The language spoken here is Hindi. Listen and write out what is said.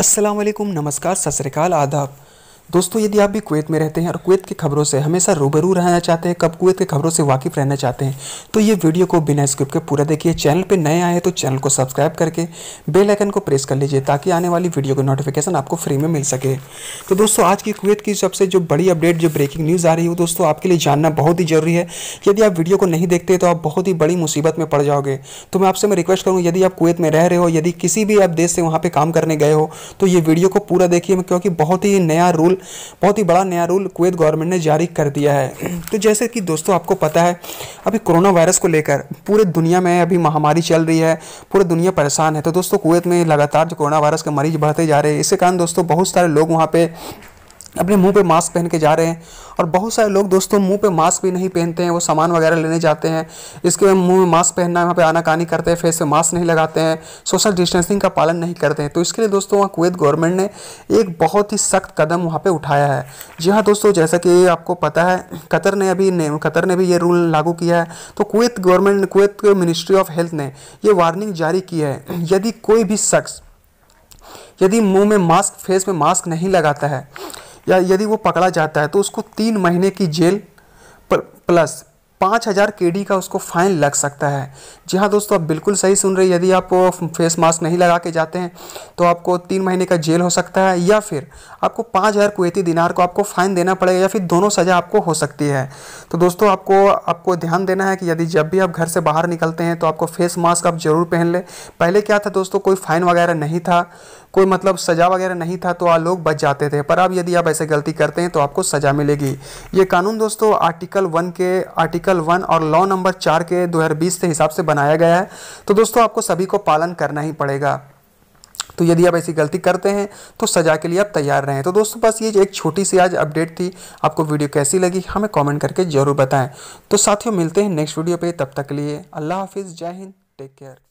असलम नमस्कार सत श्रीकाल आदाब दोस्तों यदि आप भी कुवैत में रहते हैं और कुवैत की खबरों से हमेशा रूबरू रहना चाहते हैं कब कुवैत की खबरों से वाकिफ़ रहना चाहते हैं तो ये वीडियो को बिना स्क्रिप्ट के पूरा देखिए चैनल पे नए आए तो चैनल को सब्सक्राइब करके बेल आइकन को प्रेस कर लीजिए ताकि आने वाली वीडियो की नोटिफिकेशन आपको फ्री में मिल सके तो दोस्तों आज की कुवैत की सबसे जो बड़ी अपडेट जो ब्रेकिंग न्यूज़ आ रही है दोस्तों आपके लिए जानना बहुत ही ज़रूरी है यदि आप वीडियो को नहीं देखते तो आप बहुत ही बड़ी मुसीबत में पड़ जाओगे तो मैं आपसे मैं रिक्वेस्ट करूँ यदि आप कुवैत में रह रहे हो यदि किसी भी आप देश से वहाँ पर काम करने गए हो तो ये वीडियो को पूरा देखिए क्योंकि बहुत ही नया रूल बहुत ही बड़ा नया रूल कुवैत गवर्नमेंट ने जारी कर दिया है तो जैसे कि दोस्तों आपको पता है अभी कोरोना वायरस को लेकर पूरे दुनिया में अभी महामारी चल रही है पूरी दुनिया परेशान है तो दोस्तों कुवैत में लगातार जो कोरोना वायरस के मरीज बढ़ते जा रहे हैं इसके कारण दोस्तों बहुत सारे लोग वहाँ पर अपने मुंह पे मास्क पहन के जा रहे हैं और बहुत सारे लोग दोस्तों मुंह पे मास्क भी नहीं पहनते हैं वो सामान वगैरह लेने जाते हैं इसके बाद मुंह में मास्क पहनना वहाँ पे कानी करते हैं फेस पे मास्क नहीं लगाते हैं सोशल डिस्टेंसिंग का पालन नहीं करते हैं तो इसके लिए दोस्तों वहाँ कुवैत गवर्नमेंट ने एक बहुत ही सख्त कदम वहाँ पर उठाया है जी हाँ दोस्तों जैसा कि आपको पता है कतर ने अभी कतर ने भी ये रूल लागू किया है तो कुवैत गवर्नमेंट ने कुवैत मिनिस्ट्री ऑफ हेल्थ ने ये वार्निंग जारी की है यदि कोई भी शख्स यदि मुंह में मास्क फेस में मास्क नहीं लगाता है या यदि वो पकड़ा जाता है तो उसको तीन महीने की जेल प्लस पाँच हज़ार के का उसको फाइन लग सकता है जी हाँ दोस्तों आप बिल्कुल सही सुन रहे हैं यदि आप फेस मास्क नहीं लगा के जाते हैं तो आपको तीन महीने का जेल हो सकता है या फिर आपको पाँच हज़ार कुवैती दिनार को आपको फ़ाइन देना पड़ेगा या फिर दोनों सज़ा आपको हो सकती है तो दोस्तों आपको आपको ध्यान देना है कि यदि जब भी आप घर से बाहर निकलते हैं तो आपको फेस मास्क आप ज़रूर पहन लें पहले क्या था दोस्तों कोई फ़ाइन वगैरह नहीं था कोई मतलब सज़ा वगैरह नहीं था तो आ लोग बच जाते थे पर अब यदि आप ऐसे गलती करते हैं तो आपको सज़ा मिलेगी ये कानून दोस्तों आर्टिकल वन के आर्टिकल वन और लॉ नंबर चार के बीस के हिसाब से बनाया गया है तो दोस्तों आपको सभी को पालन करना ही पड़ेगा तो यदि आप ऐसी गलती करते हैं तो सज़ा के लिए आप तैयार रहें तो दोस्तों बस ये एक छोटी सी आज अपडेट थी आपको वीडियो कैसी लगी हमें कमेंट करके ज़रूर बताएं तो साथियों मिलते हैं नेक्स्ट वीडियो पे तब तक के लिए अल्लाह हाफिज़ जय हिंद टेक केयर